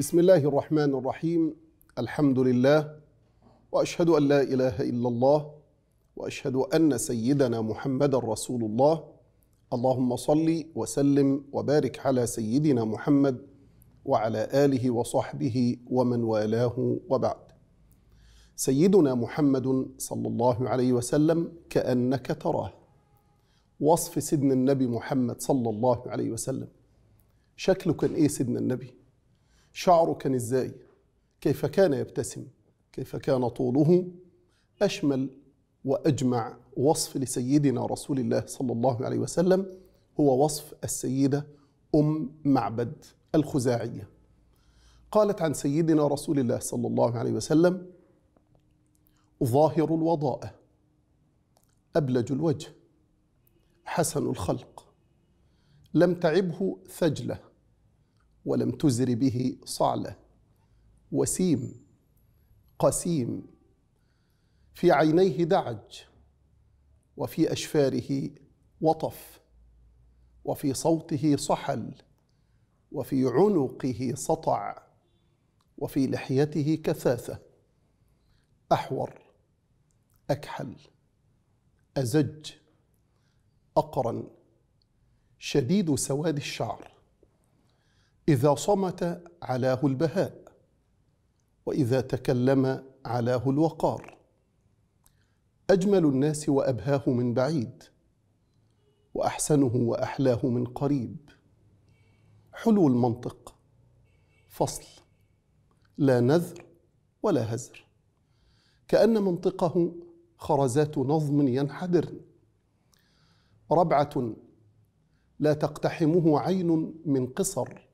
بسم الله الرحمن الرحيم الحمد لله واشهد ان لا اله الا الله واشهد ان سيدنا محمدا رسول الله اللهم صل وسلم وبارك على سيدنا محمد وعلى اله وصحبه ومن والاه وبعد سيدنا محمد صلى الله عليه وسلم كانك تراه وصف سيدنا النبي محمد صلى الله عليه وسلم شكله كان ايه سيدنا النبي شعره كان ازاي كيف كان يبتسم كيف كان طوله أشمل وأجمع وصف لسيدنا رسول الله صلى الله عليه وسلم هو وصف السيدة أم معبد الخزاعية قالت عن سيدنا رسول الله صلى الله عليه وسلم ظاهر الوضاءة أبلج الوجه حسن الخلق لم تعبه ثجله ولم تزر به صعلة وسيم قسيم في عينيه دعج وفي أشفاره وطف وفي صوته صحل وفي عنقه سطع وفي لحيته كثاثة أحور أكحل أزج أقرن شديد سواد الشعر إذا صمت علاه البهاء وإذا تكلم علاه الوقار أجمل الناس وأبهاه من بعيد وأحسنه وأحلاه من قريب حلو المنطق فصل لا نذر ولا هزر كأن منطقه خرزات نظم ينحدرن ربعة لا تقتحمه عين من قصر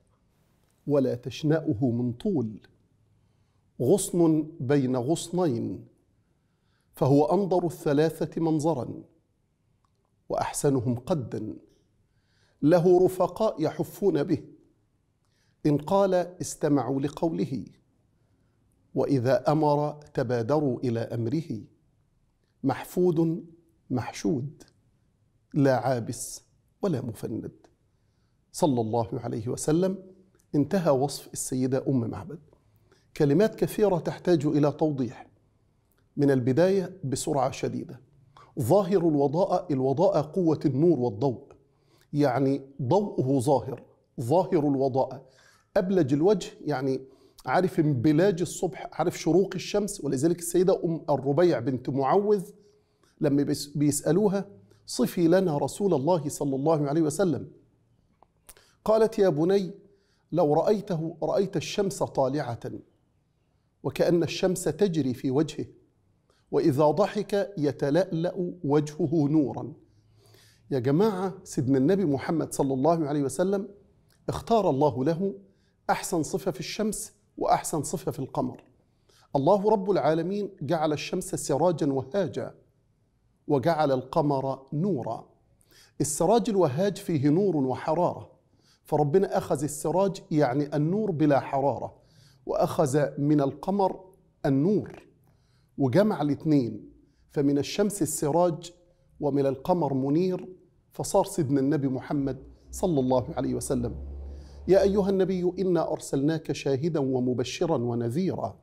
ولا تشنأه من طول غصن بين غصنين فهو أنظر الثلاثة منظرا وأحسنهم قدا له رفقاء يحفون به إن قال استمعوا لقوله وإذا أمر تبادروا إلى أمره محفود محشود لا عابس ولا مفند صلى الله عليه وسلم انتهى وصف السيدة أم معبد كلمات كثيرة تحتاج إلى توضيح من البداية بسرعة شديدة ظاهر الوضاءة الوضاءة قوة النور والضوء يعني ضوءه ظاهر ظاهر الوضاءة أبلج الوجه يعني عارف انبلاج الصبح عارف شروق الشمس ولذلك السيدة أم الربيع بنت معوذ لما بيسألوها صفي لنا رسول الله صلى الله عليه وسلم قالت يا بني لو رأيته رأيت الشمس طالعة وكأن الشمس تجري في وجهه وإذا ضحك يتلألأ وجهه نورا يا جماعة سيدنا النبي محمد صلى الله عليه وسلم اختار الله له أحسن صفة في الشمس وأحسن صفة في القمر الله رب العالمين جعل الشمس سراجا وهاجا وجعل القمر نورا السراج الوهاج فيه نور وحراره فربنا أخذ السراج يعني النور بلا حرارة وأخذ من القمر النور وجمع الاثنين فمن الشمس السراج ومن القمر منير فصار سيدنا النبي محمد صلى الله عليه وسلم يا أيها النبي إنا أرسلناك شاهدا ومبشرا ونذيرا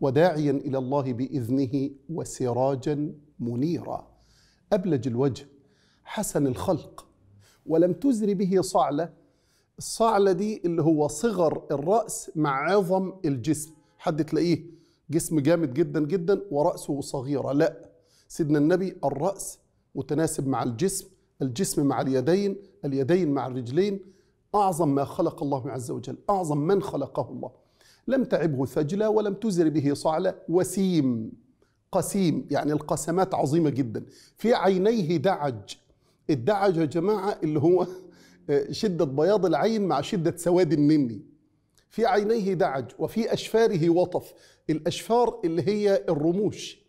وداعيا إلى الله بإذنه وسراجا منيرا أبلج الوجه حسن الخلق ولم تزر به صعلة الصعلة دي اللي هو صغر الرأس مع عظم الجسم حد تلاقيه جسم جامد جدا جدا ورأسه صغيرة لا سيدنا النبي الرأس متناسب مع الجسم الجسم مع اليدين اليدين مع الرجلين أعظم ما خلق الله عز وجل أعظم من خلقه الله لم تعبه ثجلة ولم تزر به صعلة وسيم قسيم يعني القسمات عظيمة جدا في عينيه دعج الدعج يا جماعه اللي هو آه، شده بياض العين مع شده سواد النمي في عينيه دعج وفي اشفاره وطف الاشفار اللي هي الرموش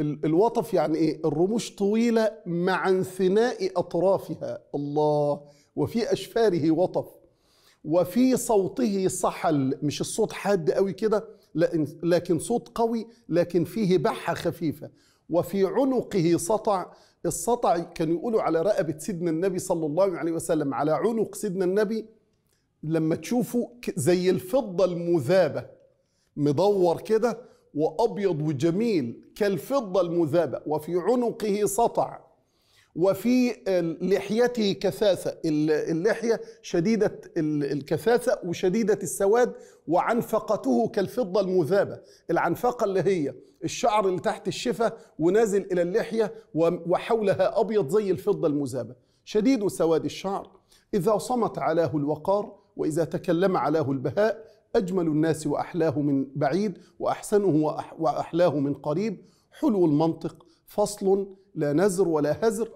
الوطف يعني ايه الرموش طويله مع انثناء اطرافها الله وفي اشفاره وطف وفي صوته صحل مش الصوت حاد قوي كده لكن صوت قوي لكن فيه بحه خفيفه وفي عنقه سطع السطع كانوا يقولوا على رقبة سيدنا النبي صلى الله عليه وسلم على عنق سيدنا النبي لما تشوفه زي الفضة المذابة مدور كده وأبيض وجميل كالفضة المذابة وفي عنقه سطع وفي لحيته كثاثة اللحية شديدة الكثاثة وشديدة السواد وعنفقته كالفضة المذابة العنفقة اللي هي الشعر اللي تحت الشفة ونازل إلى اللحية وحولها أبيض زي الفضة المذابة شديد سواد الشعر إذا صمت علاه الوقار وإذا تكلم علاه البهاء أجمل الناس وأحلاه من بعيد وأحسنه وأحلاه من قريب حلو المنطق فصل لا نزر ولا هزر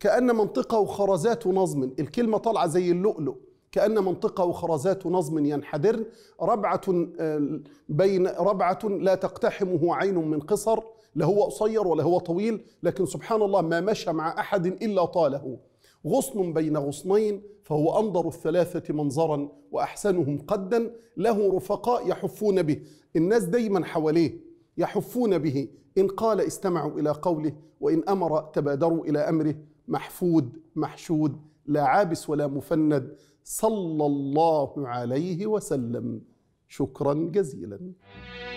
كأن منطقة وخرزات نظم الكلمة طالعة زي اللؤلؤ كأن منطقة وخرزات نظم ينحدرن ربعة آه، بين ربعة لا تقتحمه عين من قصر لا هو قصير ولا هو طويل لكن سبحان الله ما مشى مع أحد إلا طاله غصن بين غصنين فهو أنظر الثلاثة منظرا وأحسنهم قدا له رفقاء يحفون به الناس دايما حواليه يحفون به إن قال استمعوا إلى قوله وإن أمر تبادروا إلى أمره محفود محشود لا عابس ولا مفند صلى الله عليه وسلم شكرا جزيلا